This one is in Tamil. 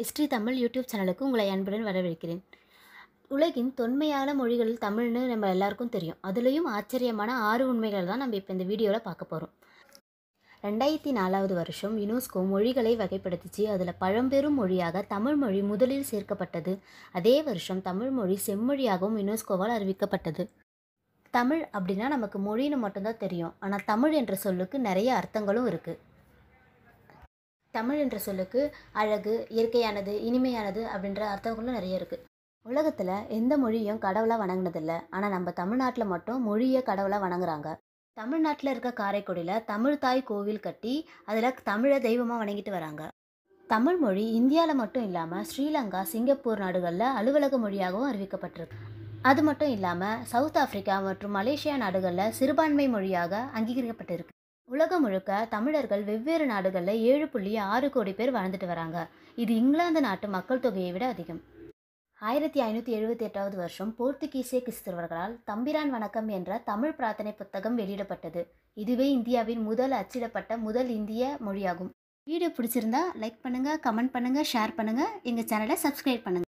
ஹிஸ்ட்ரி தமிழ் யூடியூப் சேனலுக்கு உங்களை அன்புடன் வரவேற்கிறேன் உலகின் தொன்மையான மொழிகளில் தமிழ்னு நம்ம எல்லாருக்கும் தெரியும் அதுலேயும் ஆச்சரியமான ஆறு உண்மைகள் தான் நம்ம இப்போ இந்த வீடியோவில் பார்க்க போகிறோம் ரெண்டாயிரத்தி நாலாவது வருஷம் யுனெஸ்கோ மொழிகளை வகைப்படுத்திச்சு அதில் பழம்பெரும் மொழியாக தமிழ்மொழி முதலில் சேர்க்கப்பட்டது அதே வருஷம் தமிழ்மொழி செம்மொழியாகவும் யுனெஸ்கோவால் அறிவிக்கப்பட்டது தமிழ் அப்படின்னா நமக்கு மொழின்னு மட்டும்தான் தெரியும் ஆனால் தமிழ் என்ற சொல்லுக்கு நிறைய அர்த்தங்களும் இருக்குது தமிழ் என்ற சொல்லுக்கு அழகு இயற்கையானது இனிமையானது அப்படின்ற அர்த்தங்களும் நிறைய இருக்குது உலகத்தில் எந்த மொழியும் கடவுளாக வணங்கினதில்லை ஆனால் நம்ம தமிழ்நாட்டில் மட்டும் மொழியை கடவுளாக வணங்குறாங்க தமிழ்நாட்டில் இருக்க காரைக்குடியில் தமிழ் தாய் கோவில் கட்டி அதில் தமிழை தெய்வமாக வணங்கிட்டு வராங்க தமிழ் மொழி இந்தியாவில் மட்டும் இல்லாமல் ஸ்ரீலங்கா சிங்கப்பூர் நாடுகளில் அலுவலக மொழியாகவும் அறிவிக்கப்பட்டிருக்கு அது மட்டும் இல்லாமல் சவுத் ஆப்பிரிக்கா மற்றும் மலேசியா நாடுகளில் சிறுபான்மை மொழியாக அங்கீகரிக்கப்பட்டிருக்கு உலகம் முழுக்க தமிழர்கள் வெவ்வேறு நாடுகளில் ஏழு புள்ளி ஆறு கோடி பேர் வாழ்ந்துட்டு வராங்க இது இங்கிலாந்து நாட்டு மக்கள் தொகையை விட அதிகம் ஆயிரத்தி ஐநூற்றி எழுபத்தி எட்டாவது வருஷம் போர்த்துகீசிய கிறிஸ்தவர்களால் தம்பிரான் வணக்கம் என்ற தமிழ் பிரார்த்தனை புத்தகம் வெளியிடப்பட்டது இதுவே இந்தியாவின் முதல் அச்சிடப்பட்ட முதல் இந்திய மொழியாகும் வீடியோ பிடிச்சிருந்தா லைக் பண்ணுங்கள் கமெண்ட் பண்ணுங்கள் ஷேர் பண்ணுங்கள் எங்கள் சேனலை சப்ஸ்கிரைப் பண்ணுங்கள்